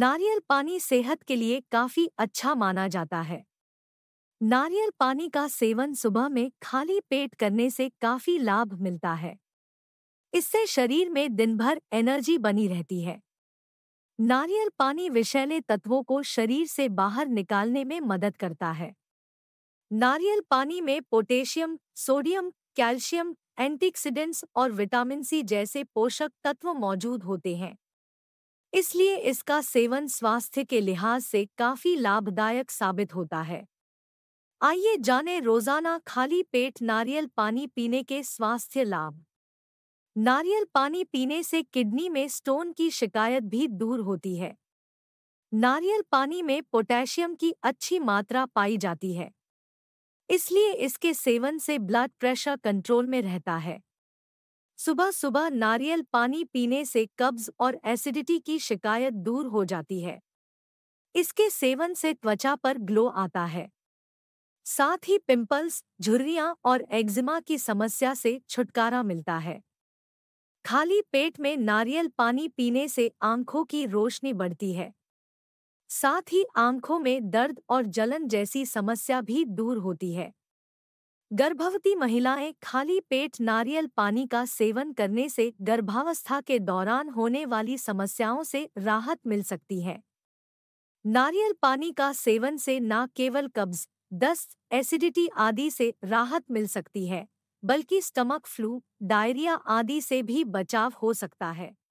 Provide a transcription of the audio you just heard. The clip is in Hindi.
नारियल पानी सेहत के लिए काफी अच्छा माना जाता है नारियल पानी का सेवन सुबह में खाली पेट करने से काफी लाभ मिलता है इससे शरीर में दिन भर एनर्जी बनी रहती है नारियल पानी विषैले तत्वों को शरीर से बाहर निकालने में मदद करता है नारियल पानी में पोटेशियम सोडियम कैल्शियम एंटीऑक्सीडेंट्स और विटामिन सी जैसे पोषक तत्व मौजूद होते हैं इसलिए इसका सेवन स्वास्थ्य के लिहाज से काफी लाभदायक साबित होता है आइए जानें रोजाना खाली पेट नारियल पानी पीने के स्वास्थ्य लाभ नारियल पानी पीने से किडनी में स्टोन की शिकायत भी दूर होती है नारियल पानी में पोटेशियम की अच्छी मात्रा पाई जाती है इसलिए इसके सेवन से ब्लड प्रेशर कंट्रोल में रहता है सुबह सुबह नारियल पानी पीने से कब्ज और एसिडिटी की शिकायत दूर हो जाती है इसके सेवन से त्वचा पर ग्लो आता है साथ ही पिंपल्स झुर्रियां और एक्जिमा की समस्या से छुटकारा मिलता है खाली पेट में नारियल पानी पीने से आंखों की रोशनी बढ़ती है साथ ही आंखों में दर्द और जलन जैसी समस्या भी दूर होती है गर्भवती महिलाएं खाली पेट नारियल पानी का सेवन करने से गर्भावस्था के दौरान होने वाली समस्याओं से राहत मिल सकती है नारियल पानी का सेवन से न केवल कब्ज दस्त एसिडिटी आदि से राहत मिल सकती है बल्कि स्टमक फ्लू डायरिया आदि से भी बचाव हो सकता है